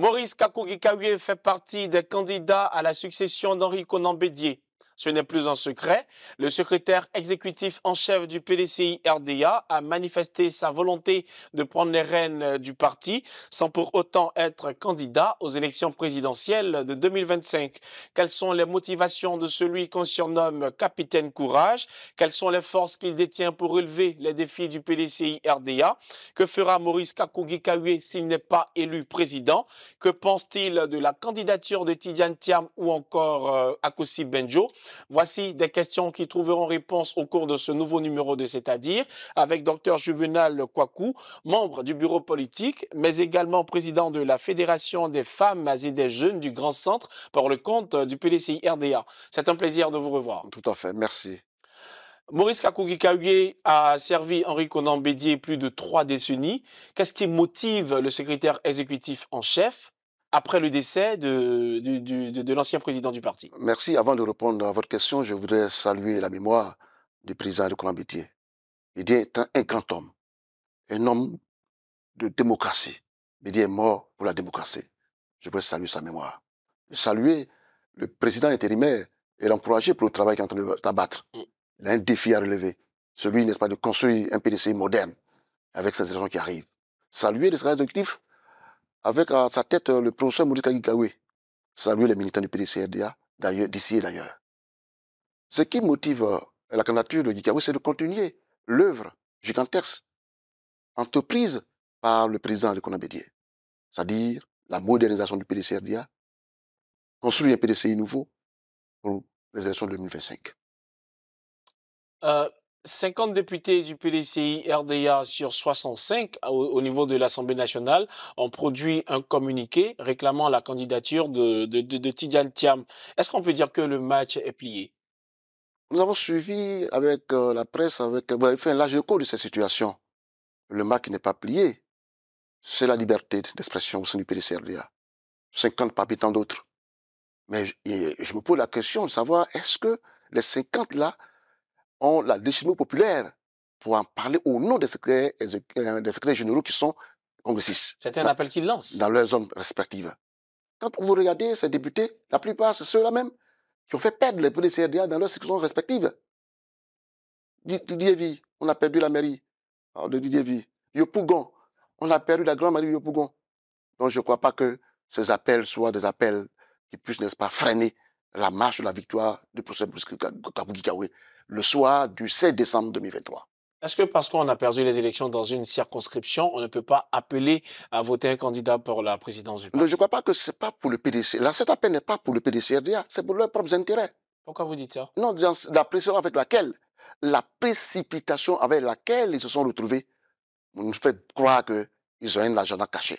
Maurice Kakougi fait partie des candidats à la succession d'Henri Conan Bédier. Ce n'est plus un secret. Le secrétaire exécutif en chef du PDCI RDA a manifesté sa volonté de prendre les rênes euh, du parti sans pour autant être candidat aux élections présidentielles de 2025. Quelles sont les motivations de celui qu'on surnomme capitaine courage Quelles sont les forces qu'il détient pour relever les défis du PDCI RDA Que fera Maurice Kakougi s'il n'est pas élu président Que pense-t-il de la candidature de Tidiane Thiam ou encore euh, Benjo Voici des questions qui trouveront réponse au cours de ce nouveau numéro de C'est-à-dire avec Dr Juvenal Kwaku, membre du bureau politique, mais également président de la Fédération des femmes et des jeunes du Grand Centre pour le compte du PDCI RDA. C'est un plaisir de vous revoir. Tout à fait, merci. Maurice kakougi a servi Henri Conan Bédier plus de trois décennies. Qu'est-ce qui motive le secrétaire exécutif en chef après le décès de, l'ancien président du parti. Merci. Avant de répondre à votre question, je voudrais saluer la mémoire du président de Colombitier. Il est un, grand homme, un homme de démocratie. Il est mort pour la démocratie. Je voudrais saluer sa mémoire. Saluer le président intérimaire et l'encourager pour le travail qu'il est en train d'abattre. Mm. Il a un défi à relever. Celui, n'est-ce pas, de construire un PDC moderne avec ces élections qui arrivent. Saluer les services exécutifs avec à euh, sa tête euh, le professeur Maurice Kagikawe, saluer les militants du PDCRDA, d'ailleurs, d'ici et d'ailleurs. Ce qui motive euh, la candidature de Gikawe, c'est de continuer l'œuvre gigantesque entreprise par le président de Bédier, c'est-à-dire la modernisation du PDCRDA, construire un PDCI nouveau pour les élections de 2025. Euh, 50 députés du PDCI RDA sur 65 au, niveau de l'Assemblée nationale ont produit un communiqué réclamant la candidature de, de, de, Thiam. Est-ce qu'on peut dire que le match est plié Nous avons suivi avec euh, la presse, avec un large écho de cette situation. Le match n'est pas plié. C'est la liberté d'expression au sein du PDCI RDA. 50 parmi tant d'autres. Mais je, me pose la question de savoir est-ce que les 50 là ont la légitimité populaire pour en parler au nom des secrets, des euh, secrets généraux qui sont congressistes. C'est un appel qu'ils lancent. Dans leurs zones respectives. Quand vous regardez ces députés, la plupart, c'est ceux-là même qui ont fait perdre les prix dans leurs sections respectives. Didier Vie, on a perdu la mairie oh, de Didier Yopougon, on a perdu la grande mairie de Yopougon. Donc je ne crois pas que ces appels soient des appels qui puissent, n'est-ce pas, freiner la marche de la victoire du procès Kabougi kawé le soir du 7 décembre 2023. Est-ce que parce qu'on a perdu les élections dans une circonscription, on ne peut pas appeler à voter un candidat pour la présidence du parti Je ne crois pas que c'est pas pour le PDC. Là, cet appel n'est pas pour le PDC-RDA, c'est pour leurs propres intérêts. Pourquoi vous dites ça Non, la pression avec laquelle, la précipitation avec laquelle ils se sont retrouvés, nous fait croire qu'ils ont un agenda caché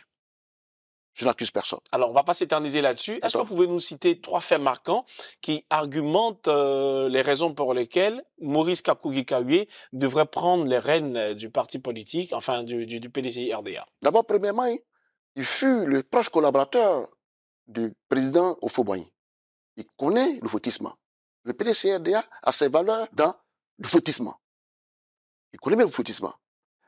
je n'accuse personne. Alors, on ne va pas s'éterniser là-dessus. Est-ce que vous pouvez nous citer trois faits marquants qui argumentent euh, les raisons pour lesquelles Maurice kakougi devrait prendre les rênes euh, du parti politique, enfin du, pdc rda D'abord, premièrement, il fut le proche collaborateur du président Ofoboyi. Il connaît le fautissement. Le pdc rda a ses valeurs dans le fautissement. Il connaît bien le fautissement.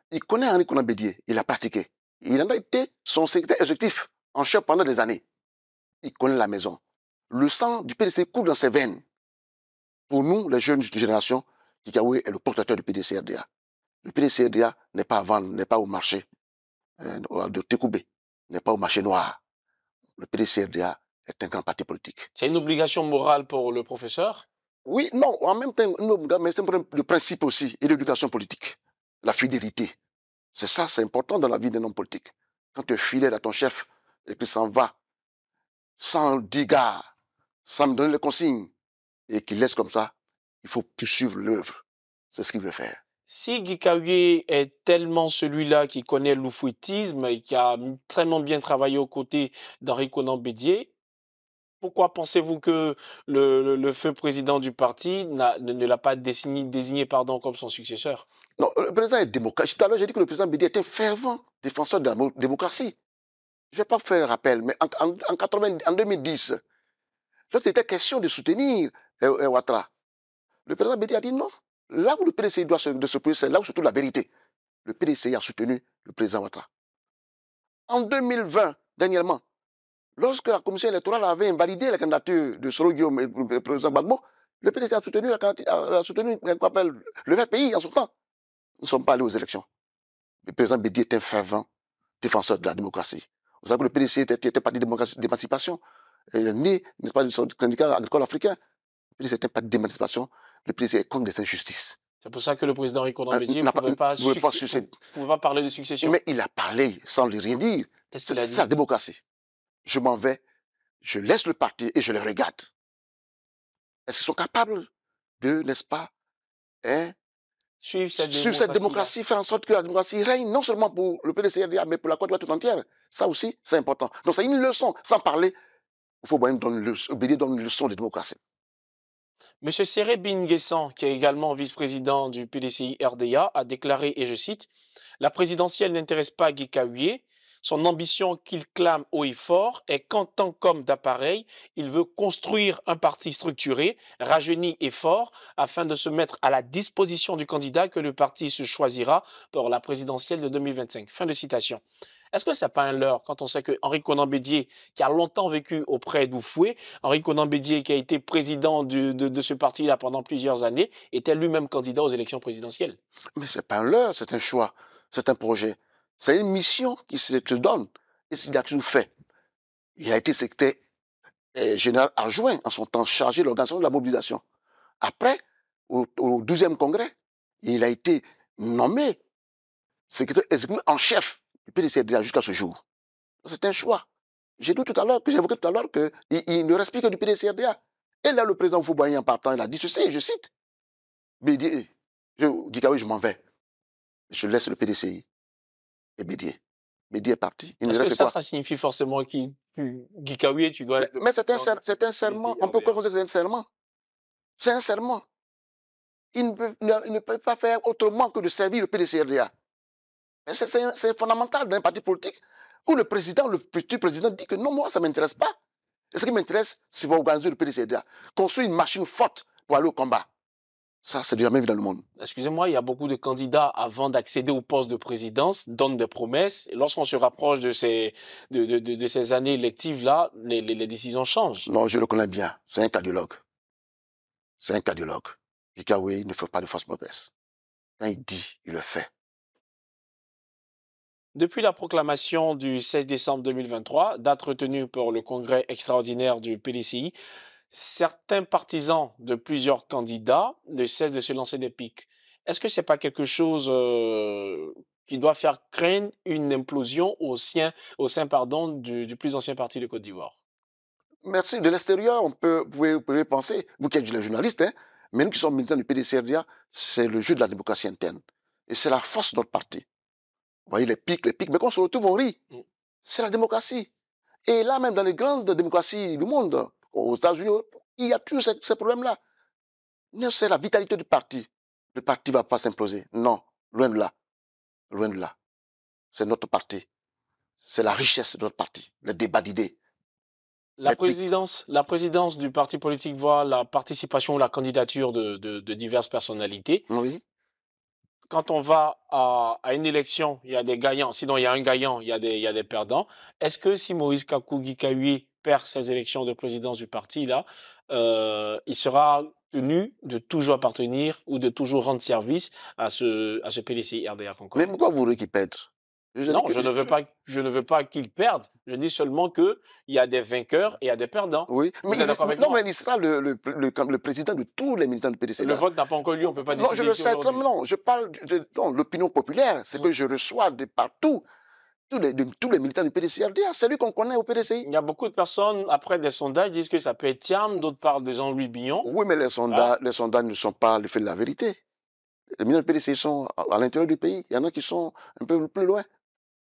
Il connaît Henri Coulomb-Bédier. Il a pratiqué. Il en a été son secrétaire exécutif en chef pendant des années. Il connaît la maison. Le sang du PDC coule dans ses veines. Pour nous, les jeunes de génération, Kikawe est le portateur du PDC-RDA. Le PDC-RDA n'est pas à vendre, n'est pas au marché euh, de Tekoubé, n'est pas au marché noir. Le PDC-RDA est un grand parti politique. C'est une obligation morale pour le professeur Oui, non, en même temps, c'est le principe aussi et l'éducation politique, la fidélité. C'est ça, c'est important dans la vie d'un homme politique. Quand tu es fidèle à ton chef, et puis s'en va, sans digard, sans me donner les consignes, et qu'il laisse comme ça, il faut poursuivre l'œuvre. C'est ce qu'il veut faire. Si Gikawye est tellement celui-là qui connaît l'oufouitisme et qui a très bien travaillé aux côtés d'Henri Conan Bédier, pourquoi pensez-vous que le, feu président du parti ne, l'a pas désigné, désigné, pardon, comme son successeur Non, le président est démocrate. Tout à l'heure, j'ai dit que le président Bédier était un fervent défenseur de la démocratie je ne vais pas faire un rappel, mais en, en, en, 2010, lorsqu'il était question de soutenir euh, euh, Ouattara, le président Bédi a dit non. Là où le PDCI doit se, poser, c'est là où se trouve la vérité. Le PDCI a soutenu le président Ouattara. En 2020, dernièrement, lorsque la commission électorale avait invalidé la candidature de Soro Guillaume et le euh, président Gbagbo, le PDC a soutenu, le vrai pays en son temps. Nous ne sommes pas allés aux élections. Le président Bédi est un fervent défenseur de la démocratie. Vous savez que le PDC était, pas un parti d'émancipation, né, nest pas, du syndicat agricole africain. Le PDC est un parti d'émancipation, le PDC est contre des injustices. C'est pour ça que le président Rico Bédier euh, ne pouvait pas, pas pas parler de succession. Mais il a parlé sans lui rien dire. C'est la démocratie. Je m'en vais, je laisse le parti et je le regarde. Est-ce qu'ils sont capables de, n'est-ce pas, hein, suivre cette démocratie, faire en sorte que la démocratie règne non seulement pour le RDA, mais pour la Côte d'Ivoire tout entière. Ça aussi, c'est important. Donc c'est une leçon, sans parler, il faut même donner une leçon de démocratie. Monsieur Serré Binguessan, qui est également vice-président du PDCI RDA, a déclaré, et je cite, La présidentielle n'intéresse pas Guy Kahuyé, son ambition qu'il clame haut et fort est qu'en tant qu'homme d'appareil, il veut construire un parti structuré, rajeuni et fort, afin de se mettre à la disposition du candidat que le parti se choisira pour la présidentielle de 2025. Fin de citation. Est-ce que ça pas un leurre quand on sait que Henri Conan Bédier, qui a longtemps vécu auprès d'Oufoué, Henri Conan Bédier, qui a été président de, ce parti-là pendant plusieurs années, était lui-même candidat aux élections présidentielles Mais c'est pas un leurre, c'est un choix, c'est un projet. C'est une mission qui se te donne et qu'il a toujours fait. Il a été secrétaire euh, général adjoint en son temps chargé de l'organisation de la mobilisation. Après, au, 12e congrès, il a été nommé secrétaire exécutif en chef du PDCRDA jusqu'à ce jour. C'est un choix. J'ai dit tout à l'heure, j'ai évoqué tout à l'heure qu'il ne respire que du PDCRDA. Et là, le président Foubaï, en partant, il a dit ceci, je cite. Mais il dit, eh, je, dis, ah je m'en vais. Je laisse le PDCI et Bédier. Bédier est parti. Est-ce que ça, ça signifie forcément qu'il Guikawi, tu dois. Mais, mais c'est un, serment. On peut croire que c'est un serment. C'est un serment. Il ne, peut, pas faire autrement que de servir le PDCRDA. Mais c'est fondamental dans un parti politique où le président, le futur président dit que non, moi, ça ne m'intéresse pas. Et ce qui m'intéresse, c'est vont organiser le PDCRDA. Construire une machine forte pour aller au combat. Ça, c'est jamais vu dans le monde. Excusez-moi, il y a beaucoup de candidats avant d'accéder au poste de présidence donnent des promesses. Lorsqu'on se rapproche de ces, de, ces années électives-là, les, décisions changent. Non, je le connais bien. C'est un cardiologue. C'est un cardiologue. il ah ne fait pas de fausses promesses. Quand il dit, il le fait. Depuis la proclamation du 16 décembre 2023, date retenue pour le congrès extraordinaire du PDCI, certains partisans de plusieurs candidats ne cessent de se lancer des pics. Est-ce que ce n'est pas quelque chose euh, qui doit faire craindre une implosion au sein, au sein pardon, du, plus ancien parti de Côte d'Ivoire Merci. De l'extérieur, on peut, vous pouvez, penser, vous qui êtes les journalistes, hein, mais nous qui sommes militants du PDCRDA, c'est le jeu de la démocratie interne. Et c'est la force de notre parti. Vous voyez les pics, les pics, mais quand on se retrouve, on rit. Mm. C'est la démocratie. Et là, même dans les grandes démocraties du monde, aux États-Unis, il y a toujours ces, problèmes-là. Mais c'est la vitalité du parti. Le parti ne va pas s'imploser. Non, loin de là. Loin de là. C'est notre parti. C'est la richesse de notre parti, le débat d'idées. La présidence, la présidence du parti politique voit la participation ou la candidature de, diverses personnalités. Oui. Quand on va à, une élection, il y a des gagnants. Sinon, il y a un gagnant, il y a des, perdants. Est-ce que si Moïse Kakougi perd ses élections de présidence du parti, là, euh, il sera tenu de toujours appartenir ou de toujours rendre service à ce, à ce PDCI RDR Mais pourquoi vous voulez qu'il perde je non, je ne, veux pas, je ne veux pas qu'il perde. Je dis seulement qu'il y a des vainqueurs et il y a des perdants. Oui, mais, il, non, mais il sera le, le, le, président de tous les militants du PDC. Le vote n'a pas encore lieu, on ne peut pas décider. Non, je le sais, non, je parle de, l'opinion populaire. C'est mm. que je reçois de partout tous les, militants du PDCI, c'est lui qu'on connaît au PDCI. Il y a beaucoup de personnes, après des sondages, disent que ça peut être Tiam, d'autres parlent de Jean-Louis Oui, mais les sondages, ah. les sondages ne sont pas le fait de la vérité. Les militants du PDCI sont à, l'intérieur du pays. Il y en a qui sont un peu plus loin,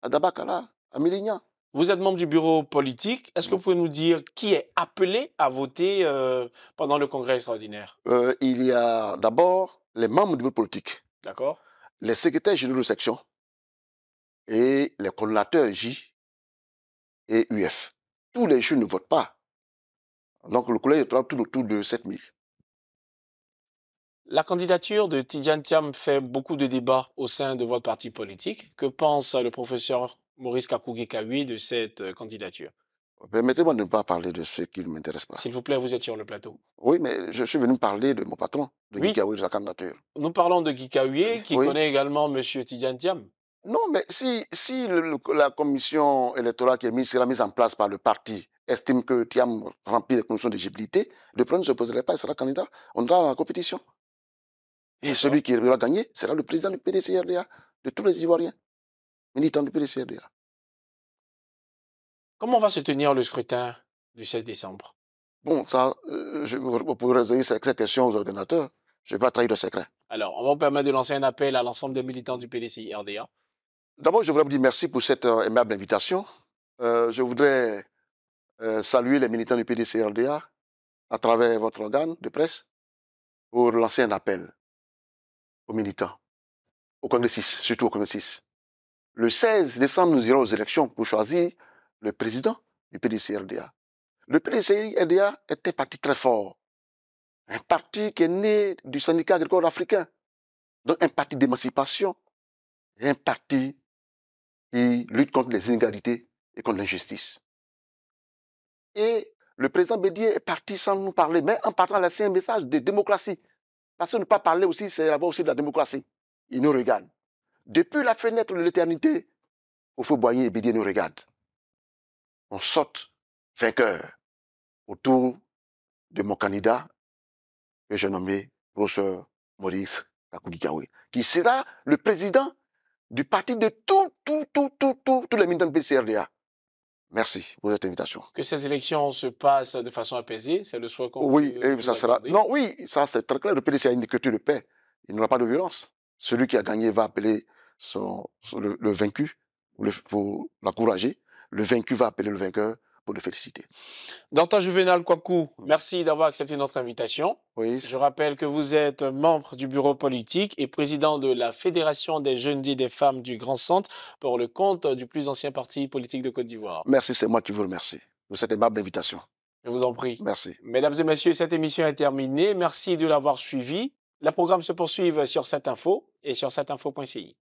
à Dabakala, à Mélignan. Vous êtes membre du bureau politique. Est-ce que vous mm. pouvez nous dire qui est appelé à voter euh, pendant le congrès extraordinaire euh, Il y a d'abord les membres du bureau politique. D'accord. Les secrétaires généraux de section et les coordinateurs J et UF. Tous les jeux ne votent pas. Donc le collège est tout autour de 7000. La candidature de Tidjan Thiam fait beaucoup de débats au sein de votre parti politique. Que pense le professeur Maurice Kakou de cette euh, candidature Permettez-moi de ne pas parler de ce qui ne m'intéresse pas. S'il vous plaît, vous êtes sur le plateau. Oui, mais je suis venu parler de mon patron, de oui. de sa candidature. Nous parlons de Guy qui connaît également M. Tidjan Thiam. Non, mais si, la commission électorale qui est mise, sera mise en place par le parti estime que Thiam remplit les conditions d'éligibilité, le problème ne se poserait pas, il sera candidat. On ira dans la compétition. Et celui qui aura gagner sera le président du PDC-RDA, de tous les Ivoiriens, militants du PDC-RDA. Comment va se tenir le scrutin du 16 décembre Bon, ça, euh, je, pour résoudre cette question aux ordinateurs, je ne vais pas trahir le secret. Alors, on va vous permettre de lancer un appel à l'ensemble des militants du PDCI-RDA D'abord, je voudrais vous dire merci pour cette euh, aimable invitation. Euh, je voudrais euh, saluer les militants du PDC-RDA à travers votre organe de presse pour lancer un appel aux militants, au Congrès surtout au Congrès Le 16 décembre, nous irons aux élections pour choisir le président du PDC-RDA. Le PDC-RDA est un parti très fort, un parti qui est né du syndicat agricole africain, donc un parti d'émancipation, un parti il lutte contre les inégalités et contre l'injustice. Et le président Bédier est parti sans nous parler, mais en partant, l'ancien un message de démocratie. Parce que ne pas parler aussi, c'est avoir aussi de la démocratie. Il nous regarde. Depuis la fenêtre de l'éternité, au feu Boyer Bédier nous regarde. On saute vainqueur autour de mon candidat que j'ai nommé professeur Maurice Kakoulikawé, qui sera le président du parti de tout, tout, tout, tout, tout, tous les militants du PCRDA. Merci pour cette invitation. Que ces élections se passent de façon apaisée, c'est le souhait qu'on Oui, peut, ça sera. Non, oui, ça c'est très clair. Le PDC a une culture de paix. Il n'y aura pas de violence. Celui qui a gagné va appeler son, le, vaincu le, pour l'encourager. Le vaincu va appeler le vainqueur pour le féliciter. Dantin Juvenal Kwaku, merci d'avoir accepté notre invitation. Oui. Je rappelle que vous êtes membre du bureau politique et président de la Fédération des jeunes et des femmes du Grand Centre pour le compte du plus ancien parti politique de Côte d'Ivoire. Merci, c'est moi qui vous remercie de cette aimable invitation. Je vous en prie. Merci. Mesdames et messieurs, cette émission est terminée. Merci de l'avoir suivie. La programme se poursuit sur cette info et sur cette info.ci.